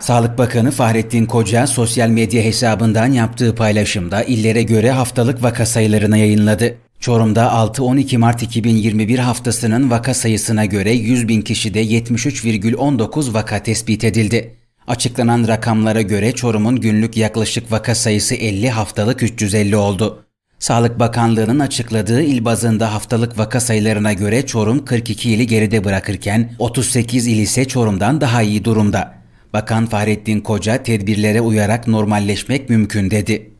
Sağlık Bakanı Fahrettin Koca sosyal medya hesabından yaptığı paylaşımda illere göre haftalık vaka sayılarını yayınladı. Çorum'da 6-12 Mart 2021 haftasının vaka sayısına göre 100 bin kişide 73,19 vaka tespit edildi. Açıklanan rakamlara göre Çorum'un günlük yaklaşık vaka sayısı 50 haftalık 350 oldu. Sağlık Bakanlığı'nın açıkladığı il bazında haftalık vaka sayılarına göre Çorum 42 ili geride bırakırken 38 il ise Çorum'dan daha iyi durumda. Bakan Fahrettin Koca tedbirlere uyarak normalleşmek mümkün dedi.